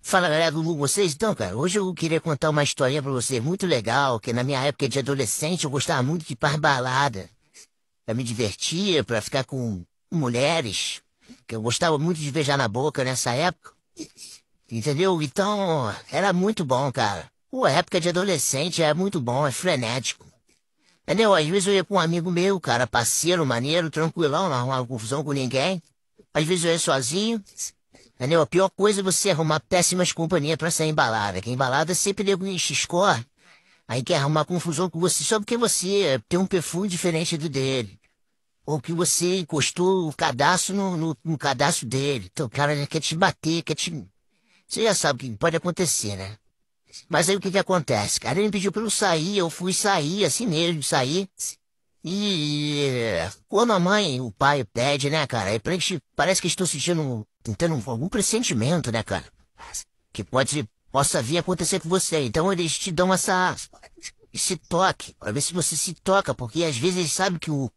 Fala galera do Google, vocês então, cara, hoje eu queria contar uma historinha pra vocês muito legal, que na minha época de adolescente eu gostava muito de ir pra balada, pra me divertir, pra ficar com mulheres, que eu gostava muito de beijar na boca nessa época, entendeu? Então, era muito bom, cara. Pô, a época de adolescente é muito bom, é frenético. Entendeu? Às vezes eu ia com um amigo meu, cara, parceiro, maneiro, tranquilão, não arrumava confusão com ninguém. Às vezes eu ia sozinho, Entendeu? A pior coisa é você arrumar péssimas companhias para sair embalada. Que embalada sempre nego em X-Core. Aí quer arrumar confusão com você só porque você tem um perfume diferente do dele. Ou que você encostou o cadastro no, no, no cadastro dele. Então o cara quer te bater, quer te. Você já sabe o que pode acontecer, né? Mas aí o que que acontece? Cara, ele me pediu pra eu sair, eu fui sair, assim mesmo, sair. E quando a mãe, o pai pede, né, cara? Parece que estou sentindo tentando algum pressentimento, né, cara? Que pode, possa vir acontecer com você. Então eles te dão essa, esse toque, pra ver se você se toca, porque às vezes eles sabem que o,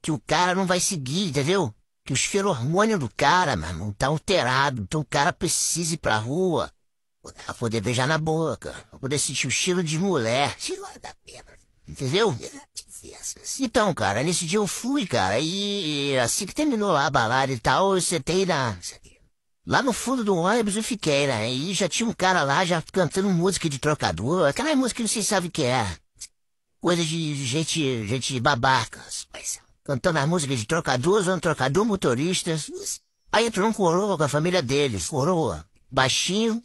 que o cara não vai seguir, entendeu? Que os feromônios do cara, mano, tá alterado. Então o cara precisa ir pra rua pra poder beijar na boca, pra poder sentir o cheiro de mulher. Cheiro da pena. Entendeu? Então, cara, nesse dia eu fui, cara, e assim que terminou lá a balada e tal, eu sentei na. Lá no fundo do ônibus eu fiquei, né? E já tinha um cara lá já cantando música de trocador, aquela música que não sei sabe o que é. Coisa de gente, gente babaca. Cantando as músicas de trocador, usando trocador motorista. Aí entrou um coroa com a família deles, coroa. Baixinho,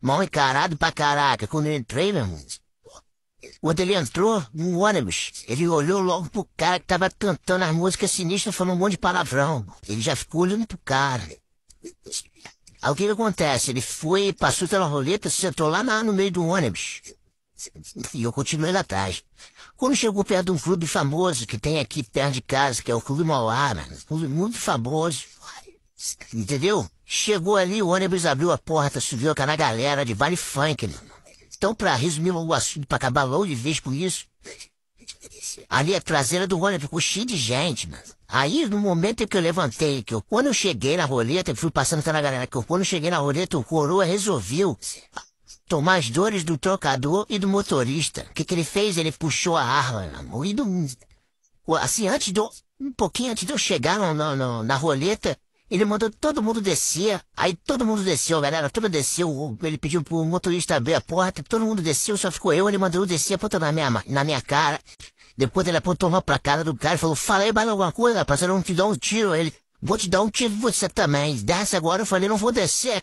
mal encarado pra caraca. Quando eu entrei, meu irmão, quando ele entrou no ônibus, ele olhou logo pro cara que tava cantando as músicas sinistras, falando um monte de palavrão. Ele já ficou olhando pro cara. Aí o que, que acontece? Ele foi, passou pela roleta, sentou lá na, no meio do ônibus. E eu continuei lá atrás. Quando chegou perto de um clube famoso que tem aqui perto de casa, que é o Clube Mauá, mano. clube muito famoso. Entendeu? Chegou ali, o ônibus abriu a porta, subiu aquela galera de Vale funk, mano. Então, para resumir o assunto, para acabar logo de vez com isso, ali a é traseira do ônibus ficou cheia de gente, mano. Aí, no momento em que eu levantei, que eu, quando eu cheguei na roleta, fui passando até na galera, que eu, quando eu cheguei na roleta, o coroa resolveu tomar as dores do trocador e do motorista. O que, que ele fez? Ele puxou a arma, mano, e do, assim, antes do, um pouquinho antes de eu chegar no, no, no, na roleta, ele mandou todo mundo descer, aí todo mundo desceu, galera, todo desceu. Ele pediu pro motorista abrir a porta, todo mundo desceu, só ficou eu, ele mandou eu descer, apontando na minha, na minha cara. Depois ele apontou uma pra cara do cara e falou, fala aí mais alguma coisa, rapaz, eu não te dou um tiro. Ele, vou te dar um tiro você também. Desce agora, eu falei, não vou descer.